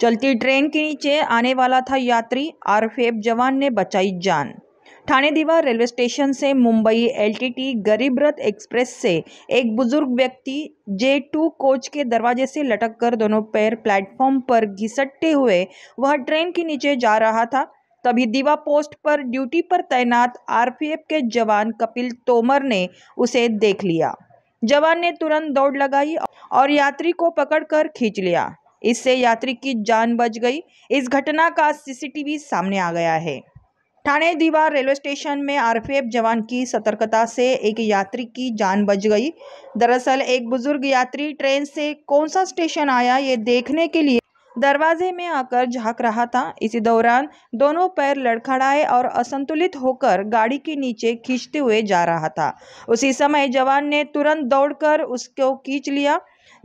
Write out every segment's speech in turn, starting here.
चलती ट्रेन के नीचे आने वाला था यात्री आरफेब जवान ने बचाई जान थाने दीवार रेलवे स्टेशन से मुंबई एलटीटी गरीब रथ एक्सप्रेस से एक बुजुर्ग व्यक्ति जे टू कोच के दरवाजे से लटक कर दोनों पैर प्लेटफॉर्म पर घिसटते हुए वह ट्रेन के नीचे जा रहा था तभी दीवा पोस्ट पर ड्यूटी पर तैनात आरपीएफ के जवान कपिल तोमर ने उसे देख लिया जवान ने तुरंत दौड़ लगाई और यात्री को पकड़कर खींच लिया इससे यात्री की जान बच गई इस घटना का सीसीटीवी सामने आ गया है थाने दीवार रेलवे स्टेशन में आरपीएफ जवान की सतर्कता से एक यात्री की जान बच गई दरअसल एक बुजुर्ग यात्री ट्रेन से कौन सा स्टेशन आया ये देखने के लिए दरवाजे में आकर झांक रहा था इसी दौरान दोनों पैर लड़खड़ाए और असंतुलित होकर गाड़ी के नीचे खींचते हुए जा रहा था उसी समय जवान ने तुरंत दौड़कर उसको खींच लिया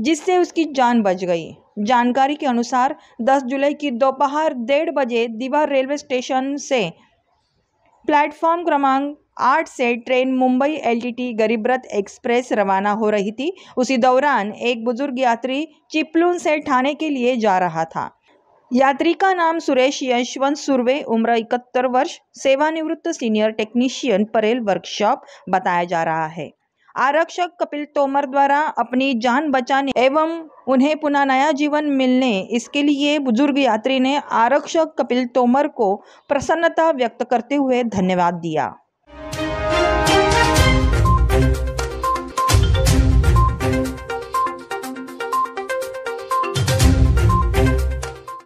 जिससे उसकी जान बच गई जानकारी के अनुसार 10 जुलाई की दोपहर डेढ़ बजे दीवार रेलवे स्टेशन से प्लेटफॉर्म क्रमांक आठ से train Mumbai LTT Garib Rath express रवाना हो रही थी उसी दौरान एक बुजुर्ग यात्री चिपलून से ठाणे के लिए जा रहा था यात्री का नाम सुरेश यशवंत सुरवे उम्र इकहत्तर वर्ष सेवानिवृत्त सीनियर टेक्नीशियन परेल वर्कशॉप बताया जा रहा है आरक्षक कपिल तोमर द्वारा अपनी जान बचाने एवं उन्हें पुनः नया जीवन मिलने इसके लिए बुजुर्ग यात्री ने आरक्षक कपिल तोमर को प्रसन्नता व्यक्त करते हुए धन्यवाद दिया